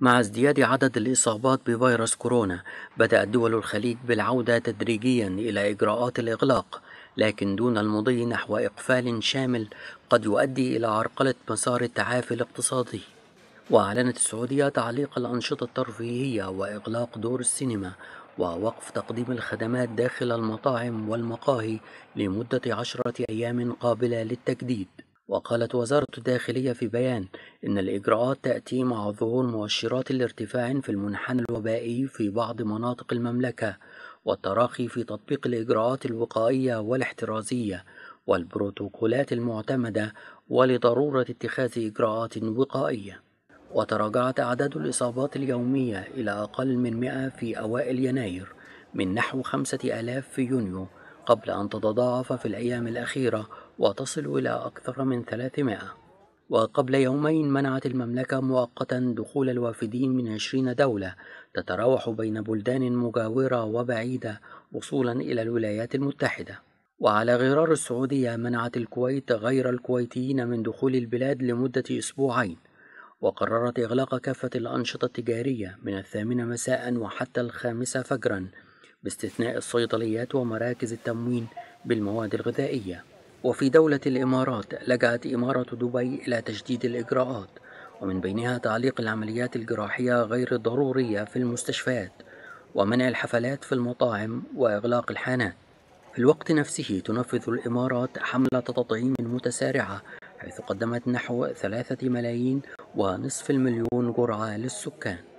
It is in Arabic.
مع ازدياد عدد الإصابات بفيروس كورونا بدأت دول الخليج بالعودة تدريجيا إلى إجراءات الإغلاق لكن دون المضي نحو إقفال شامل قد يؤدي إلى عرقلة مسار التعافي الاقتصادي وأعلنت السعودية تعليق الأنشطة الترفيهية وإغلاق دور السينما ووقف تقديم الخدمات داخل المطاعم والمقاهي لمدة عشرة أيام قابلة للتجديد وقالت وزارة الداخلية في بيان إن الإجراءات تأتي مع ظهور مؤشرات الارتفاع في المنحنى الوبائي في بعض مناطق المملكة والتراخي في تطبيق الإجراءات الوقائية والاحترازية والبروتوكولات المعتمدة ولضرورة اتخاذ إجراءات وقائية وتراجعت أعداد الإصابات اليومية إلى أقل من 100 في أوائل يناير من نحو 5000 في يونيو قبل أن تتضاعف في الأيام الأخيرة وتصل إلى أكثر من 300 وقبل يومين منعت المملكة مؤقتا دخول الوافدين من 20 دولة تتراوح بين بلدان مجاورة وبعيدة وصولا إلى الولايات المتحدة وعلى غرار السعودية منعت الكويت غير الكويتيين من دخول البلاد لمدة أسبوعين وقررت إغلاق كافة الأنشطة التجارية من الثامنة مساء وحتى الخامسة فجرا باستثناء الصيدليات ومراكز التموين بالمواد الغذائية وفي دولة الإمارات لجأت إمارة دبي إلى تجديد الإجراءات ومن بينها تعليق العمليات الجراحية غير الضرورية في المستشفيات ومنع الحفلات في المطاعم وإغلاق الحانات في الوقت نفسه تنفذ الإمارات حملة تطعيم متسارعة حيث قدمت نحو ثلاثة ملايين ونصف المليون جرعة للسكان